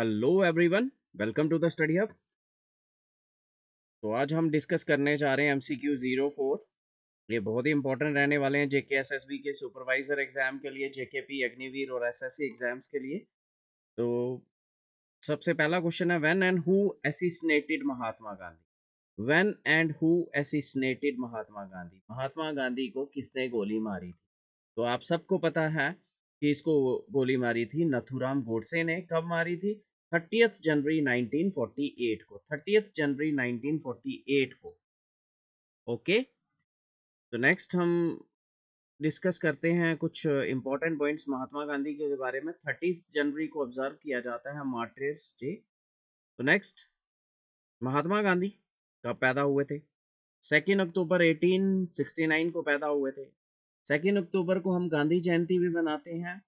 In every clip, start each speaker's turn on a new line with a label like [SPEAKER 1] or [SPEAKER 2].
[SPEAKER 1] Hello everyone welcome to the study hub तो आज हम डिस्कस करने जा रहे हैं एमसीक्यू जीरो फोर ये बहुत ही इंपॉर्टेंट रहने वाले हैं जेके एसएसबी के सुपरवाइजर एग्जाम के लिए जेके पी अग्निवीर और एसएससी एग्जाम्स के लिए तो सबसे पहला क्वेश्चन है when and who assassinated Mahatma Gandhi when and who assassinated Mahatma Gandhi Mahatma Gandhi को किसने गोली मारी थी तो आप सबको पता है कि इसको गोली मारी थी नथुराम गोडसे ने कब मारी थी थर्टी जनवरी 1948 को थर्टी जनवरी 1948 को ओके तो नेक्स्ट हम डिस्कस करते हैं कुछ इंपॉर्टेंट पॉइंट्स महात्मा गांधी के बारे में थर्टी जनवरी को ऑब्जर्व किया जाता है मार्टर्स डे तो नेक्स्ट महात्मा गांधी कब पैदा हुए थे सेकेंड अक्टूबर 1869 को पैदा हुए थे सेकेंड अक्टूबर को हम गांधी जयंती भी मनाते हैं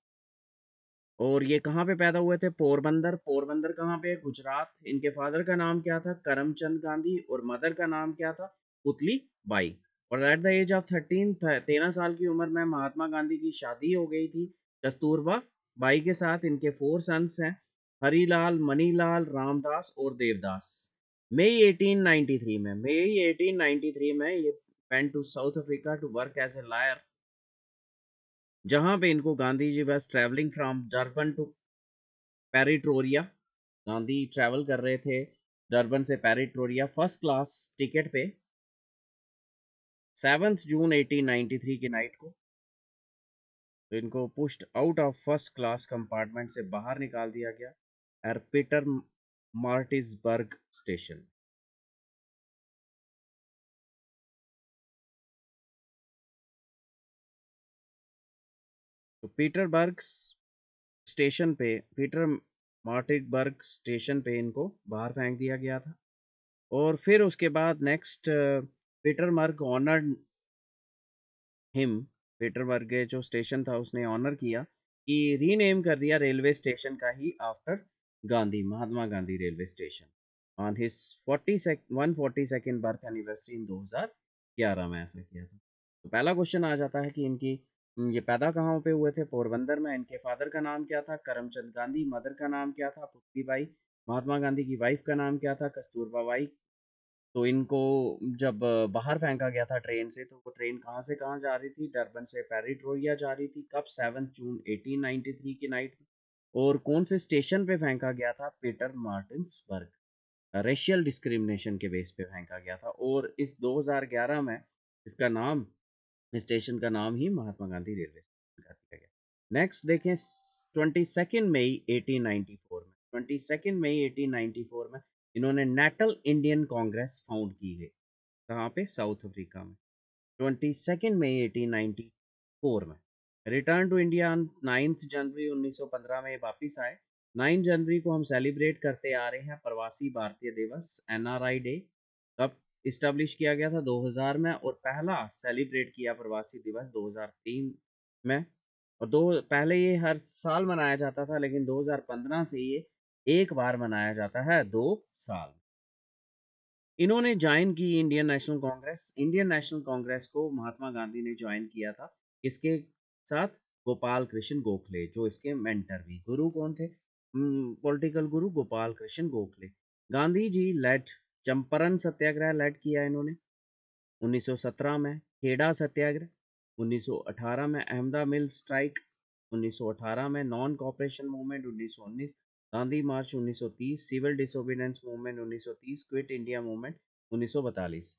[SPEAKER 1] और ये कहाँ पे पैदा हुए थे पोरबंदर पोरबंदर कहाँ पे गुजरात इनके फादर का नाम क्या था करमचंद गांधी और मदर का नाम क्या था पुतली बाई और at the age of thirteen तेरह साल की उम्र में महात्मा गांधी की शादी हो गई थी कस्तूरबा बाई के साथ इनके फोर सन्स हैं हरीलाल मनीलाल रामदास और देवदास मई 1893 में मई 1893 में ये went to South Africa to work as a lawyer जहाँ पे इनको Gandhi ji was travelling from Durban to Pretoria Gandhi travel कर रहे थे डरबन से पेरिट्रोरिया फर्स्ट क्लास टिकट पे सेवंथ जून 1893 की नाइट को तो इनको pushed out of first class compartment से बाहर
[SPEAKER 2] निकाल दिया गया एरपीटर मार्टिसबर्ग स्टेशन पीटरबर्ग स्टेशन पे
[SPEAKER 1] पीटर मार्टिकबर्ग स्टेशन पे इनको बाहर फेंक दिया गया था और फिर उसके बाद next Pietermaritzburg honour him पीटरबर्ग जो स्टेशन था उसने ऑनर किया कि रीनेम कर दिया रेलवे स्टेशन का ही after Gandhi Mahatma Gandhi railway station on his forty one forty second birth anniversary in दो हजार ग्यारह में ऐसा किया था तो पहला क्वेश्चन आ जाता है कि इनकी ये पैदा कहाँ पे हुए थे पोरबंदर में इनके फादर का नाम क्या था करमचंद गांधी मदर का नाम क्या था पुतली बाई महात्मा गांधी की वाइफ का नाम क्या था कस्तूरबा बाई तो इनको जब बाहर फेंका गया था ट्रेन से तो वो ट्रेन कहाँ से कहाँ जा रही थी डरबन से पेरिट्रोरिया जा रही थी कब सेवन जून एटीन की नाइट और कौन से स्टेशन पे फेंका गया था पीटर मार्टिन्सबर्ग रेशियल डिस्क्रिमिनेशन के बेस पे फेंका गया था और इस 2011 में इसका नाम स्टेशन का नाम ही महात्मा गांधी रेलवे स्टेशन कर दिया गया नेक्स्ट देखें twenty second May eighteen ninety four में twenty second May eighteen ninety four में इन्होंने नेटल इंडियन कांग्रेस फाउंड की गई कहाँ पे साउथ अफ्रीका में twenty second May eighteen ninety four में return to India ninth January 1915 में वापिस आए 9 जनवरी को हम सेलिब्रेट करते आ रहे हैं प्रवासी भारतीय दिवस एनआरआई डे कब इस्टब्लिश किया गया था 2000 में और पहला सेलिब्रेट किया प्रवासी दिवस 2003 में और दो पहले ये हर साल मनाया जाता था लेकिन 2015 से ये एक बार मनाया जाता है दो साल इन्होंने ज्वाइन की Indian National Congress Indian National Congress को महात्मा गांधी ने ज्वाइन किया था इसके साथ गोपाल कृष्ण गोखले जो इसके मेंटर भी गुरु कौन थे political guru Gopal Krishna Gokhale Gandhi ji led Champaran Satyagraha led किया इन्होंने 1917 में खेड़ा सत्याग्रह 1918 में अहमदा मिल स्ट्राइक 1918 में non cooperation movement 1919 Gandhi march 1930 civil disobedience movement 1930 quit India movement उन्नीस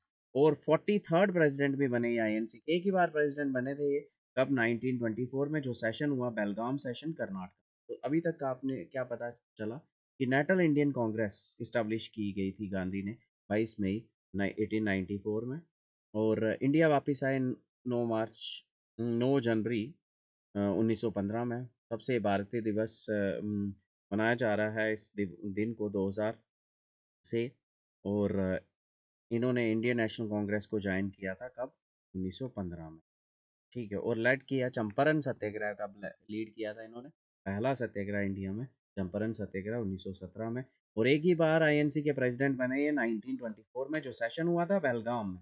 [SPEAKER 1] और फोर्टी थर्ड प्रेजिडेंट भी बने ये आई एक ही बार प्रेजिडेंट बने थे ये कब 1924 में जो सेशन हुआ बेलगाम सेशन कर्नाटक तो अभी तक आपने क्या पता चला कि नेटल इंडियन कांग्रेस इस्टबलिश की गई थी गांधी ने 22 मई फोर में और इंडिया वापस आए 9 मार्च 9 जनवरी 1915 में तब से भारतीय दिवस मनाया जा रहा है इस दिन को 2000 से और इन्होंने इंडियन नेशनल कांग्रेस को ज्वाइन किया था कब 1915 में ठीक है और लेड किया चंपारण सत्याग्रह का लीड किया था इन्होंने पहला सत्याग्रह इंडिया में चंपारण सत्याग्रह 1917 में और एक ही बार आईएनसी के प्रेसिडेंट बने ये 1924 में जो सेशन हुआ था बेलगाम में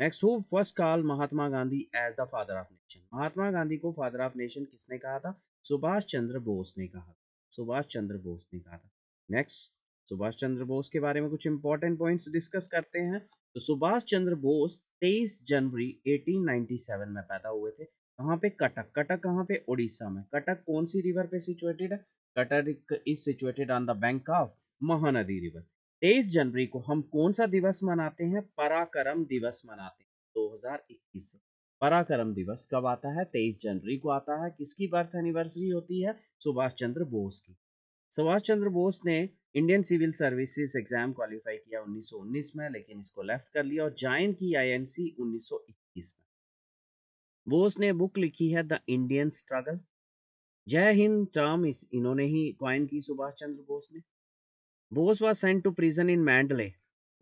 [SPEAKER 1] next who first called Mahatma Gandhi as the father of nation Mahatma Gandhi को फादर ऑफ नेशन किसने कहा था सुभाष चंद्र बोस ने कहा था सुभाष चंद्र बोस ने कहा था नेक्स्ट सुभाष चंद्र बोस के बारे में कुछ इंपॉर्टेंट पॉइंट्स डिस्कस करते हैं तो सुभाष चंद्र बोस 23 जनवरी 1897 में पैदा हुए थे कहाँ पे कटक कटक कहाँ पे उड़ीसा में कटक कौन सी रिवर पे सिचुएटेड है Cuttack is situated on the bank of Mahanadi river तेईस जनवरी को हम कौन सा दिवस मनाते हैं पराक्रम दिवस मनाते हैं 2021 पराक्रम दिवस कब आता है तेईस जनवरी को आता है किसकी बर्थ एनिवर्सरी होती है सुभाष चंद्र बोस की सुभाष चंद्र बोस ने Indian civil services exam qualify किया 1919 में लेकिन इसको लेफ्ट कर लिया और ज्वाइन की आईएनसी 1921 में वो उसने बुक लिखी है द इंडियन स्ट्रगल जय हिंद टर्म इस इन्होंने ही क्वाइन की सुभाष चंद्र बोस ने Bose was sent to prison in Mandalay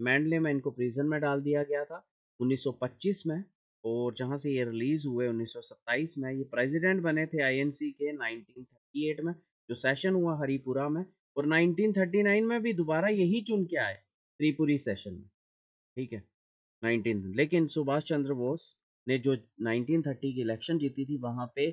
[SPEAKER 1] Mandalay में इनको प्रिजन में डाल दिया गया था 1925 में और जहां से ये रिलीज हुए 1927 में ये प्रेसिडेंट बने थे आईएनसी के 1938 में जो सेशन हुआ हरिपुरा में और 1939 में भी दोबारा यही चुन के आए त्रिपुरी सेशन में ठीक है नाइनटीन लेकिन सुभाष चंद्र बोस ने जो 1930 की इलेक्शन जीती थी वहां पे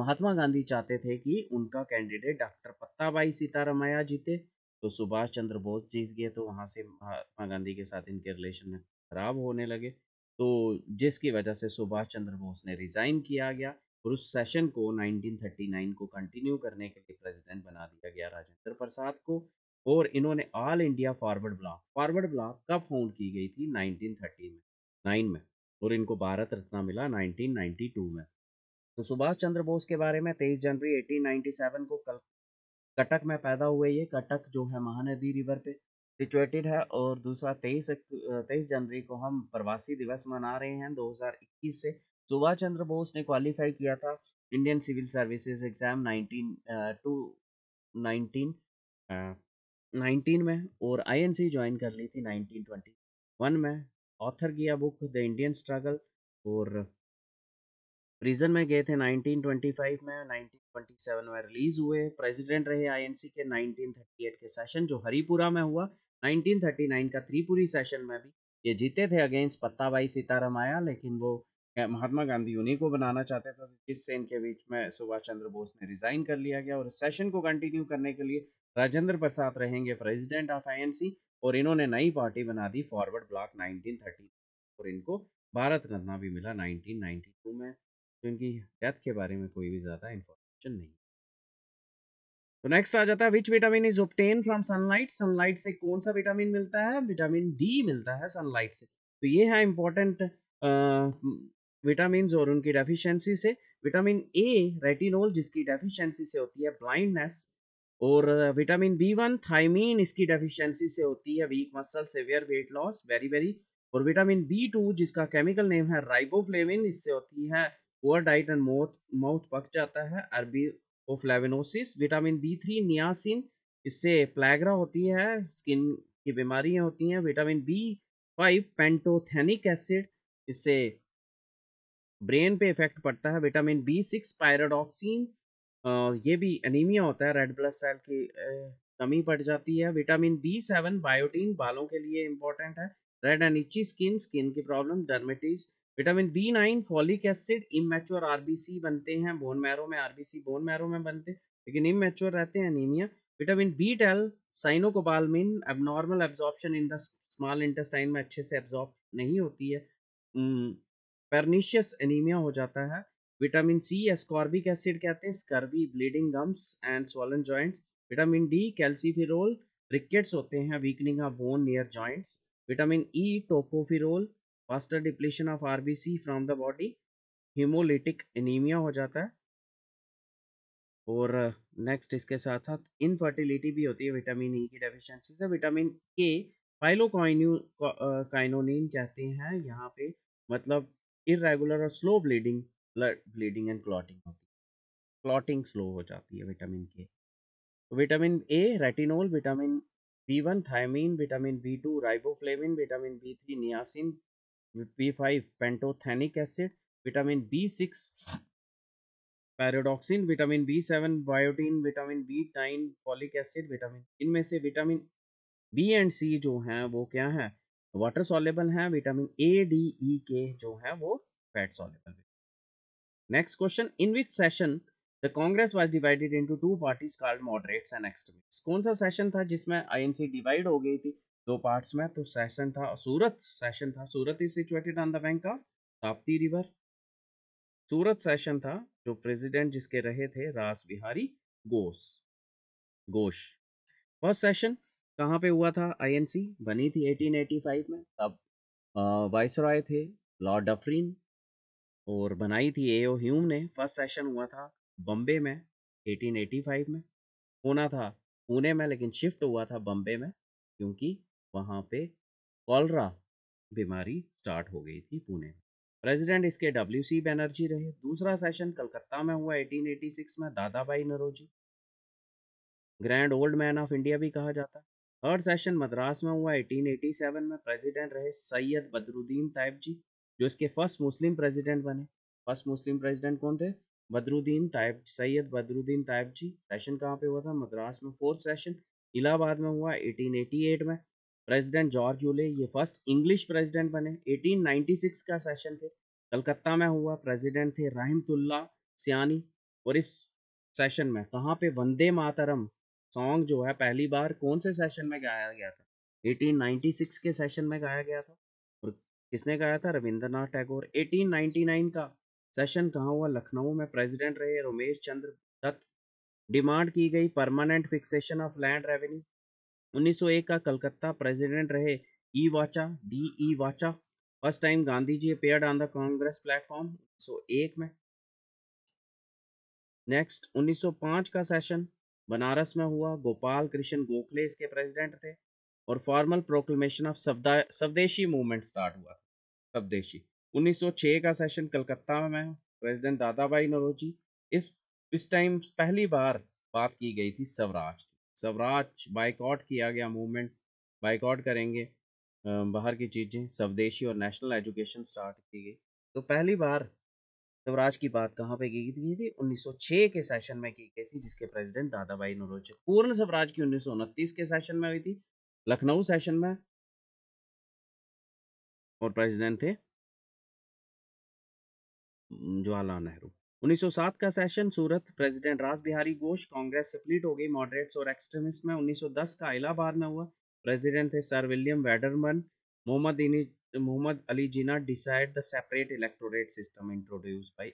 [SPEAKER 1] महात्मा गांधी चाहते थे कि उनका कैंडिडेट डॉक्टर पत्ताबाई सीतारामया जीते तो सुभाष चंद्र बोस जीत गए तो वहाँ से महात्मा गांधी के साथ इनके रिलेशन में खराब होने लगे तो जिसकी वजह से सुभाष चंद्र बोस ने रिज़ाइन किया गया और उस सेशन को 1939 को कंटिन्यू करने के लिए प्रेसिडेंट बना दिया गया राजेंद्र प्रसाद को और इन्होंने all India forward bloc forward bloc कब फाउंड की गई थी 1930 में नाइन में और इनको भारत रत्न मिला 1992 में तो सुभाष चंद्र बोस के बारे में 23 जनवरी 1897 को कल कटक में पैदा हुए ये कटक जो है महानदी रिवर पे सिचुएटेड है और दूसरा तेईस तेईस जनवरी को हम प्रवासी दिवस मना रहे हैं 2021 से सुभाष चंद्र बोस ने क्वालिफाई किया था Indian civil services exam 19 to 19 19 में और आईएनसी ज्वाइन कर ली थी वन में ऑथर किया बुक द इंडियन स्ट्रगल और प्रिजन में गए थे 1925 में 1927 में रिलीज हुए प्रेसिडेंट रहे आईएनसी के 1938 के सेशन जो हरिपुरा में हुआ 1939 का त्रिपुरी सेशन में भी ये जीते थे अगेंस्ट पत्ताबाई सीताराम आया लेकिन वो महात्मा गांधी उन्हीं को बनाना चाहते थे जिससे इनके बीच में सुभाष चंद्र बोस ने रिजाइन कर लिया गया और सेशन को कंटिन्यू करने के लिए राजेंद्र प्रसाद रहेंगे प्रेसिडेंट ऑफ आईएनसी और इन्होंने नई पार्टी बना दी फॉरवर्ड ब्लॉक 1930 और इनको भारत रत्न भी मिला 1992 में तो इनकी डेथ के बारे में कोई भी ज़्यादा इंफॉर्मेशन नहीं तो नेक्स्ट आ जाता है which vitamin is obtained from sunlight sunlight से कौन सा विटामिन मिलता है विटामिन डी मिलता है सनलाइट से तो ये है इम्पोर्टेंट विटामिन और उनकी डेफिशिएंसी से विटामिन ए रेटिनोल जिसकी डेफिशिएंसी से होती है ब्लाइंडनेस और विटामिन बी वन थाइमीन इसकी डेफिशिएंसी से होती है weak muscle severe weight loss very very और विटामिन बी टू जिसका केमिकल नेम है राइबोफ्लेविन इससे होती है poor diet and mouth mouth पक जाता है ariboflavinosis vitamin B three niacin इससे प्लेगरा होती है स्किन की बीमारियाँ होती हैं vitamin B five pantothenic acid इससे ब्रेन पे इफेक्ट पड़ता है विटामिन बी सिक्स पायरोडॉक्सिन ये भी एनीमिया होता है रेड ब्लड सेल की कमी पड़ जाती है विटामिन बी सेवन बायोटीन बालों के लिए इंपॉर्टेंट है red and itchy skin skin की problem dermatitis vitamin B nine folic acid immature RBC बनते हैं बोन मैरो में आरबीसी बोन मैरो में बनते हैं लेकिन इमेच्योर रहते हैं anaemia vitamin B twelve cyanocobalamin abnormal absorption in the small intestine में अच्छे से एब्जॉर्ब नहीं होती है पेरनीशियस एनीमिया हो जाता है विटामिन सी एस्कॉर्बिक एसिड कहते हैं scurvy bleeding gums and swollen joints vitamin D calciferol rickets होते हैं weakening of bone near joints vitamin E tocopherol faster depletion of RBC from the body haemolytic anaemia हो जाता है और next इसके साथ साथ इनफर्टिलिटी भी होती है विटामिन ई e की डेफिशिएंसी से विटामिन के फाइलोकाइन्यू काइनोनिन कहते हैं यहाँ पे मतलब इरेगुलर और slow bleeding blood bleeding and clotting होती है क्लॉटिंग स्लो हो जाती है विटामिन के तो vitamin A retinol vitamin B one thiamine vitamin B two riboflavin vitamin B three niacin B five pantothenic acid vitamin B six pyridoxine vitamin B seven biotin vitamin B nine folic acid vitamin इनमें से vitamin B and सी जो हैं वो क्या है water soluble हैं vitamin A D E K जो हैं वो fat soluble Next question In which session the Congress was divided into two parties called moderates and extremist कौन सा सेशन था जिसमें आईएनसी डिवाइड हो गई थी दो पार्ट्स में तो सेशन था सूरत सेशन था Surat is situated on the bank of Tapti river Surat session था जो प्रेसिडेंट जिसके रहे थे रास बिहारी घोष घोष वह सेशन कहाँ पे हुआ था आईएनसी बनी थी 1885 में तब वाइसराय थे लॉर्ड डफरीन और बनाई थी एओ ह्यूम ने फर्स्ट सेशन हुआ था बम्बे में 1885 में होना था पुणे में लेकिन शिफ्ट हुआ था बम्बे में क्योंकि वहाँ पे कॉलरा बीमारी स्टार्ट हो गई थी पुणे में प्रेसिडेंट इसके डब्ल्यू सी बैनर्जी रहे दूसरा सेशन कलकत्ता में हुआ 1886 में Dadabhai Naoroji grand old man of India भी कहा जाता थर्ड सेशन मद्रास में हुआ 1887 में प्रेसिडेंट रहे सैयद बदरुद्दीन तैब जी जो इसके फर्स्ट मुस्लिम प्रेसिडेंट बने फर्स्ट मुस्लिम प्रेसिडेंट कौन थे बदरुद्दीन तायब सैयद बदरुद्दीन तायब जी सेशन कहाँ पे हुआ था मद्रास में फोर्थ सेशन इलाहाबाद में हुआ 1888 में प्रेसिडेंट जॉर्ज यूले ये फर्स्ट इंग्लिश प्रेसिडेंट बने 1896 का सेशन थे कलकत्ता में हुआ प्रेसिडेंट थे राहिमतुल्ला सियानी और इस सेशन में कहाँ पे वंदे मातरम सॉन्ग जो है पहली बार कौन से सेशन में गाया गया था 1896 के सेशन में गाया गया था किसने गाया था रविंद्रनाथ टैगोर 1899 का सेशन कहाँ हुआ लखनऊ में प्रेसिडेंट रहे रमेश चंद्र दत्त डिमांड की गई permanent fixation of land revenue 1901 का कलकत्ता प्रेसिडेंट रहे ई वाचा D E Wacha first time Gandhi ji appeared on the Congress platform 1901 में नेक्स्ट 1905 का सेशन बनारस में हुआ गोपाल कृष्ण गोखले इसके प्रेसिडेंट थे और formal proclamation of swadeshi movement start हुआ स्वदेशी 1906 का सेशन कलकत्ता में प्रेसिडेंट दादा भाई नरोजी इस इस टाइम पहली बार बात की गई थी स्वराज की स्वराज बाइकआउट किया गया मूवमेंट बाइकआउट करेंगे बाहर की चीज़ें स्वदेशी और नेशनल एजुकेशन स्टार्ट की गई तो पहली बार स्वराज की बात कहाँ पे की गई थी 1906 के सेशन में की गई थी जिसके प्रेसिडेंट दादा भाई पूर्ण स्वराज की उन्नीस के सेशन में हुई थी
[SPEAKER 2] लखनऊ सेशन में और प्रेसिडेंट थे जवाहरलाल नेहरू 1907 का session Surat president
[SPEAKER 1] Raj Bihari Ghosh Congress split हो गई मॉडरेट्स और एक्सट्रीमिस्ट में 1910 का इलाहाबाद में हुआ प्रेसिडेंट थे sir William Wedderburn Mohammed Mohammed Ali Jinnah decide the separate electorate system introduce by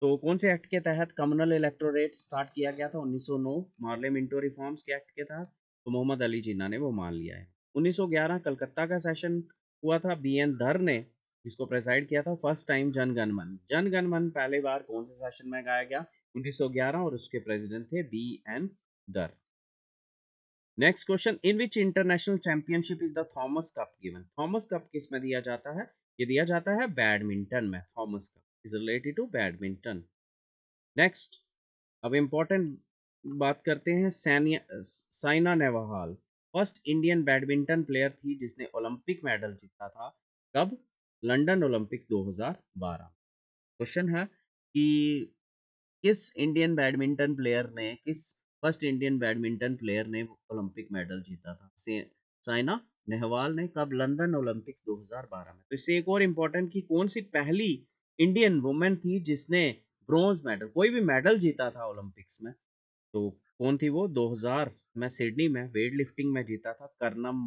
[SPEAKER 1] तो कौन से एक्ट के तहत कम्युनल इलेक्टोरेट स्टार्ट किया गया था 1909 सौ मार्ले मिंटो रिफॉर्म्स के एक्ट के तहत तो मोहम्मद अली जिन्ना ने वो मान लिया है 1911 कलकत्ता का सेशन हुआ था बी एन धर ने जिसको प्रेसाइड किया था फर्स्ट टाइम जन गण मन जन गण मन पहली बार कौन से सेशन में गाया गया 1911 और उसके प्रेसिडेंट थे B N Dhar next question in which international championship is the Thomas cup given Thomas cup किस में दिया जाता है ये दिया जाता है बैडमिंटन में Thomas cup is related to badminton next अब इंपॉर्टेंट बात करते हैं Saina Nehwal first Indian badminton player थी जिसने ओलंपिक मेडल जीता था कब लंदन ओलंपिक्स 2012 क्वेश्चन है कि किस इंडियन बैडमिंटन प्लेयर ने किस फर्स्ट इंडियन बैडमिंटन प्लेयर ने ओलंपिक मेडल जीता था साइना नेहवाल ने कब लंदन ओलंपिक्स 2012 में तो इससे एक और इम्पोर्टेंट कि कौन सी पहली इंडियन वुमेन थी जिसने ब्रॉन्ज मेडल कोई भी मेडल जीता था ओलंपिक्स में तो कौन थी वो 2000 में सिडनी में वेट लिफ्टिंग में जीता था करनम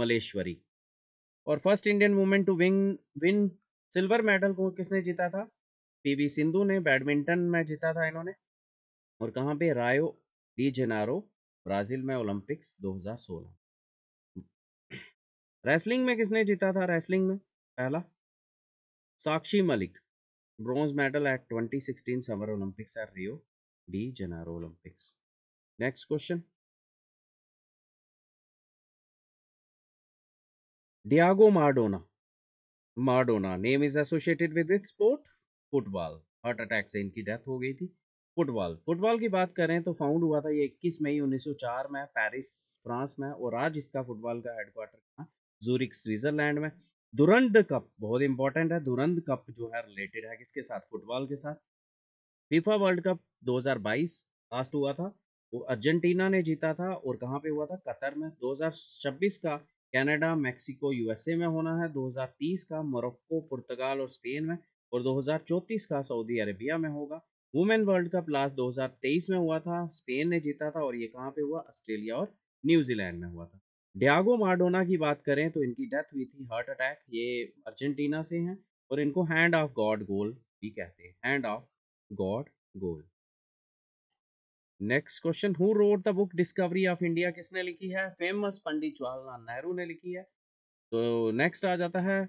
[SPEAKER 1] मलेश्वरी और first Indian women to win win silver medal को किसने जीता था पीवी सिंधु ने बैडमिंटन में जीता था इन्होंने और कहाँ पे रायो डी जेनारो ब्राज़ील में ओलंपिक्स 2016 रेसलिंग में किसने जीता था रेसलिंग में पहला Sakshi Malik bronze medal at 2016 summer Olympics at Rio
[SPEAKER 2] Di Janeiro Olympics. Next question. Diego Maradona. Maradona name is
[SPEAKER 1] associated with this sport football heart attack से इनकी death हो गई थी फुटबॉल फुटबॉल की बात करें तो फाउंड हुआ था ये 21 मई 1904 में पेरिस फ्रांस में और आज इसका फुटबॉल का हेडक्वार्टर था जूरिक स्विट्जरलैंड में दुरंद कप बहुत इंपॉर्टेंट है दुरंद कप जो है रिलेटेड है किसके साथ फुटबॉल के साथ फीफा वर्ल्ड कप 2022 लास्ट हुआ था वो अर्जेंटीना ने जीता था और कहाँ पे हुआ था कतर में 2026 का कनाडा मैक्सिको यूएसए में होना है 2030 का मोरक्को पुर्तगाल और स्पेन में और 2034 का सऊदी अरेबिया में होगा वुमेन वर्ल्ड कप लास्ट 2023 में हुआ था स्पेन ने जीता था और ये कहाँ पे हुआ ऑस्ट्रेलिया और न्यूजीलैंड में हुआ था डियागो मार्डोना की बात करें तो इनकी डेथ हुई थी हार्ट अटैक ये अर्जेंटीना से हैं और इनको हैंड ऑफ गॉड गोल भी कहते हैं hand of God goal next question who wrote the book Discovery of India किसने लिखी है फेमस पंडित जवाहरलाल नेहरू ने लिखी है तो नेक्स्ट आ जाता है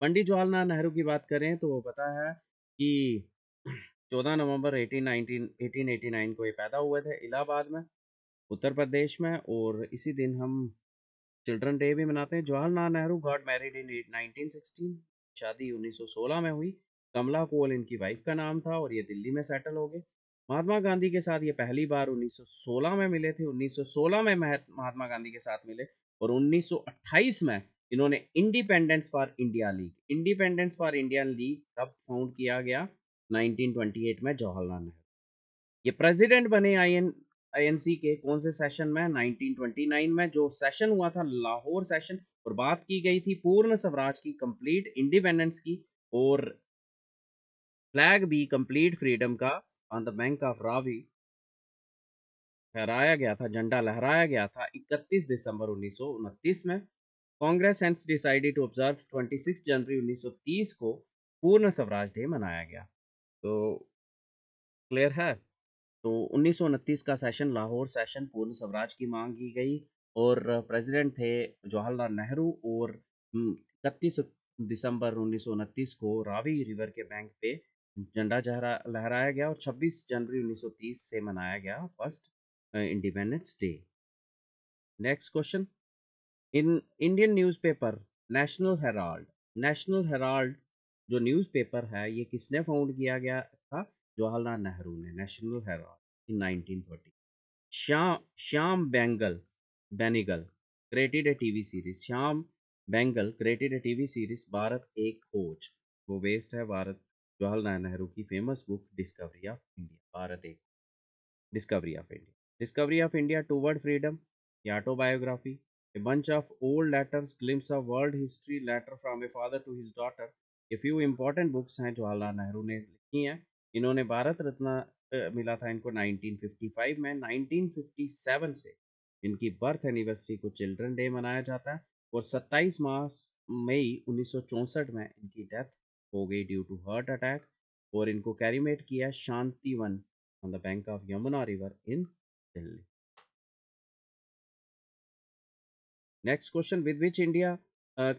[SPEAKER 1] पंडित जवाहरलाल नेहरू की बात करें तो वो पता है कि 14 नवंबर 1819 1889 को ये पैदा हुए थे इलाहाबाद में उत्तर प्रदेश में और इसी दिन हम चिल्ड्रन डे भी मनाते हैं Jawaharlal Nehru got married in 1916 शादी सोलह में हुई कमला कोल इनकी वाइफ का नाम था और ये दिल्ली में सेटल हो गए महात्मा गांधी के साथ ये पहली बार 1916 में मिले थे 1916 में महात्मा गांधी के साथ मिले और 1928 में इन्होंने independence for India league independence for Indian league कब फाउंड किया गया 1928 में जवाहरलाल नेहरू ये प्रेसिडेंट बने आईएन आईएनसी के कौन से सेशन में 1929 में जो सेशन हुआ था लाहौर सेशन और बात की गई थी पूर्ण स्वराज की कंप्लीट इंडिपेंडेंस की और फ्लैग भी कंप्लीट फ्रीडम का on the bank of Ravi फहराया गया था झंडा लहराया गया था 31 दिसंबर उन्नीस में Congress and decided to observe 26 जनवरी 1930 को पूर्ण स्वराज डे मनाया गया तो क्लियर है तो उन्नीस का सेशन लाहौर सेशन पूर्ण स्वराज की मांग की गई और प्रेसिडेंट थे जवाहरलाल नेहरू और हम्म, इकतीस दिसंबर उन्नीस को रावी रिवर के बैंक पे झंडा लहराया गया और 26 जनवरी 1930 से मनाया गया first independence day next question in Indian newspaper National Herald National Herald जो न्यूज़पेपर है ये किसने फाउंड किया गया था जवाहरलाल नेहरू ने National Herald in 1930 Shyam Shyam Benegal Benegal created a TV series Shyam Benegal created a TV series Bharat Ek Khoj वो वेस्ट है भारत जवाहरलाल नेहरू की famous book Discovery of India Bharat एक discovery of India discovery of India toward freedom की autobiography a bunch of old letters glimpses of world history letter from a father to his daughter ये few important books हैं जवाहरलाल नेहरू ने लिखी हैं इन्होंने भारत रत्न मिला था इनको 1955 में 1957 से इनकी बर्थ एनिवर्सरी को चिल्ड्रन डे मनाया जाता है और 27 मार्च मई उन्नीस में इनकी डेथ हो गई ड्यू टू हार्ट अटैक और इनको कैरीमेट किया Shantivan on the bank of Yamuna river in Delhi next question with which India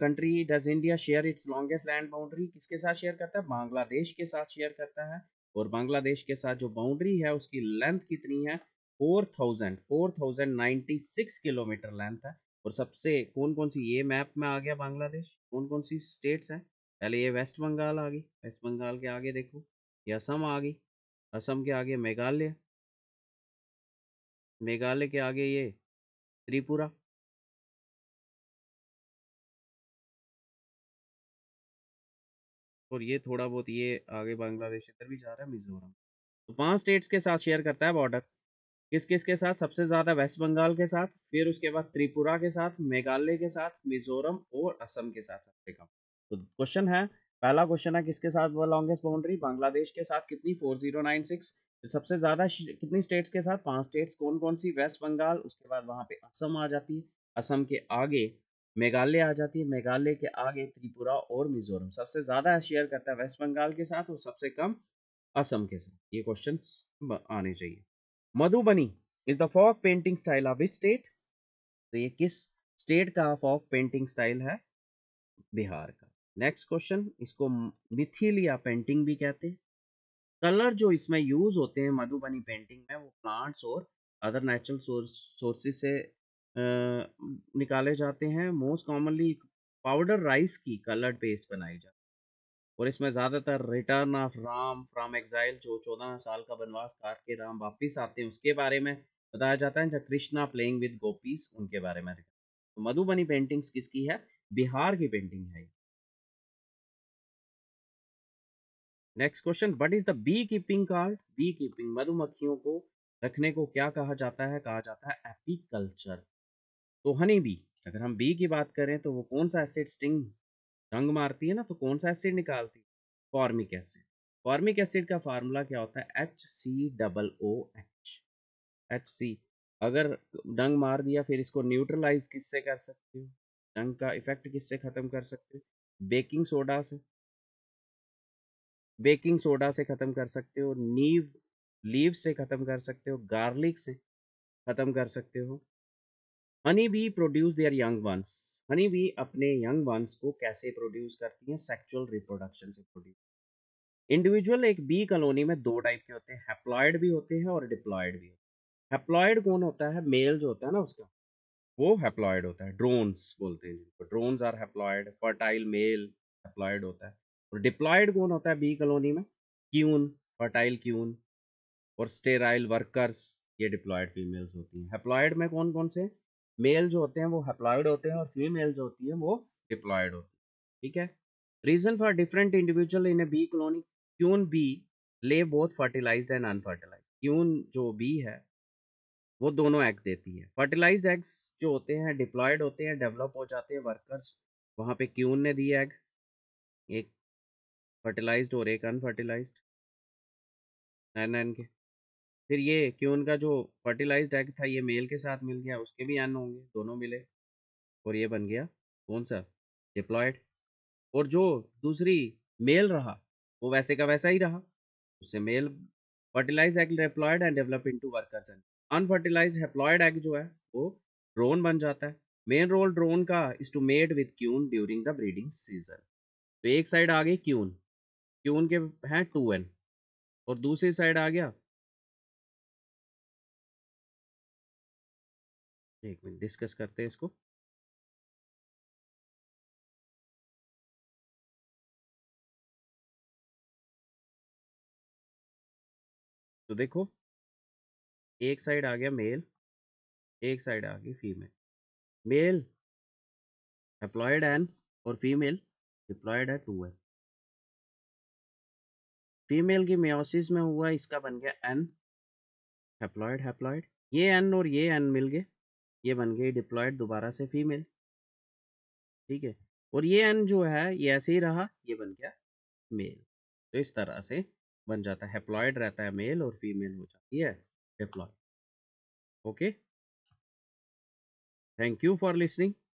[SPEAKER 1] country does India share its longest land boundary किसके साथ शेयर करता है बांग्लादेश के साथ शेयर करता है और बांग्लादेश के साथ जो बाउंड्री है उसकी लेंथ कितनी है four thousand four thousand ninety six kilometre length है और सबसे कौन कौन सी ये मैप में आ गया बांग्लादेश कौन कौन सी स्टेट्स हैं पहले ये वेस्ट बंगाल आ गई वेस्ट बंगाल के आगे देखो ये असम आ गई असम के आगे मेघालय
[SPEAKER 2] मेघालय के आगे ये त्रिपुरा और ये थोड़ा बहुत ये आगे बांग्लादेश इधर भी जा रहा है मिजोरम तो पांच स्टेट्स के साथ
[SPEAKER 1] शेयर करता है बॉर्डर किस किस के साथ सबसे ज़्यादा वेस्ट बंगाल के साथ फिर उसके बाद त्रिपुरा के साथ मेघालय के साथ मिजोरम और असम के साथ सबसे
[SPEAKER 2] कम तो
[SPEAKER 1] क्वेश्चन है पहला क्वेश्चन है किसके साथ लॉन्गेस्ट बाउंड्री बांग्लादेश के साथ कितनी फोर जीरो नाइन सिक्स सबसे ज़्यादा कितनी स्टेट्स के साथ पांच स्टेट्स कौन कौन सी वेस्ट बंगाल उसके बाद वहाँ पे असम आ जाती है असम के आगे मेघालय आ जाती है मेघालय के आगे त्रिपुरा और मिजोरम सबसे ज़्यादा शेयर करता है वेस्ट बंगाल के साथ और सबसे कम असम के साथ ये क्वेश्चन आने चाहिए Madhubani is the folk painting style of which state तो ये किस स्टेट का फॉक पेंटिंग स्टाइल है बिहार का नेक्स्ट क्वेश्चन इसको मिथिल या पेंटिंग भी कहते हैं कलर जो इसमें यूज होते हैं मधुबनी पेंटिंग में वो प्लांट्स और अदर नेचुरल सोर्सेज से निकाले जाते हैं मोस्ट कॉमनली पाउडर राइस की कलर्ड पेस्ट बनाई जाती है और इसमें ज़्यादातर return of Ram from exile जो चौदह साल का वनवास काट के राम वापिस आते हैं उसके बारे में बताया जाता है जब कृष्णा प्लेइंग विद गोपीस उनके बारे में तो मधुबनी पेंटिंग्स किसकी है बिहार की पेंटिंग है next question what is the bee keeping called bee keeping मधुमक्खियों को रखने को क्या कहा जाता है कहा जाता है एपीकल्चर तो हनी बी अगर हम बी की बात करें तो वो कौन सा एसिड स्टिंग रंग मारती है ना तो कौन सा एसिड निकालती है फॉर्मिक एसिड फॉर्मिक एसिड का फार्मूला क्या होता है H C double O H H C अगर डंग मार दिया फिर इसको न्यूट्रलाइज किससे कर सकते हो डंग का इफेक्ट किससे ख़त्म कर सकते हो बेकिंग सोडा से बेकिंग सोडा से ख़त्म कर सकते हो नीव लीव से ख़त्म कर सकते हो गार्लिक से ख़त्म कर सकते हो honey bee produce their young ones honey bee अपने यंग वंस को कैसे प्रोड्यूस करती हैं सेक्सुअल रिप्रोडक्शन से प्रोड्यूस इंडिविजुअल एक बी कॉलोनी में दो टाइप के होते हैं हैप्लॉयड भी होते हैं और डिप्लॉयड भी होते हैं हैप्लॉयड कौन होता है मेल जो होता है ना उसका वो हैप्लॉयड होता है ड्रोन्स बोलते हैं जिनको drones are haploid fertile male haploid होता है और डिप्लॉयड कौन होता है बी कॉलोनी में क्यून फर्टाइल क्यून और स्टेराइल वर्कर्स ये डिप्लॉयड फीमेल्स होती हैं हेप्लॉयड में कौन कौन से मेल जो होते हैं वो हेप्लॉयड होते हैं और फीमेल जो होती हैं वो डिप्लॉयड होती हैं ठीक है reason for different individual in a bee colony queen bee lay both fertilize and unfertilize queen जो बी है वो दोनों एग देती है फर्टिलाइज एग्स जो होते हैं डिप्लॉयड
[SPEAKER 2] होते हैं डेवलप हो जाते हैं वर्कर्स
[SPEAKER 1] वहाँ पे क्यून ने दी एग एक फर्टिलाइज्ड और एक अनफर्टिलाइज नाइन नाइन के फिर ये कि उनका जो फर्टिलाइज्ड एग था ये मेल के साथ मिल गया उसके भी एन होंगे दोनों मिले और ये बन गया कौन सा डिप्लॉयड और जो दूसरी मेल रहा वो वैसे का वैसा ही रहा उससे male fertilize egg diploid and develop into workers and unfertilize haploid egg जो है वो ड्रोन बन जाता है मेन रोल ड्रोन का is to mate with queen during the breeding season तो एक साइड आ गई
[SPEAKER 2] क्यून कि उनके हैं टू एन और दूसरी साइड आ गया एक मिनट डिस्कस करते हैं इसको तो देखो एक साइड आ गया मेल एक साइड आ गई फीमेल मेल एम्प्लॉयड एन और फीमेल डिप्लॉयड है टू एन फीमेल की मेयोसिस में हुआ इसका बन गया एन
[SPEAKER 1] हेप्लॉयड हेप्लॉयड ये एन और ये एन मिल गए ये बन गई डिप्लॉयड दोबारा से फीमेल ठीक है और ये एन जो है ये ऐसे ही रहा ये बन गया
[SPEAKER 2] मेल तो इस तरह से बन जाता है हेप्लॉयड रहता है मेल और फीमेल हो जाती है diploid okay thank you for listening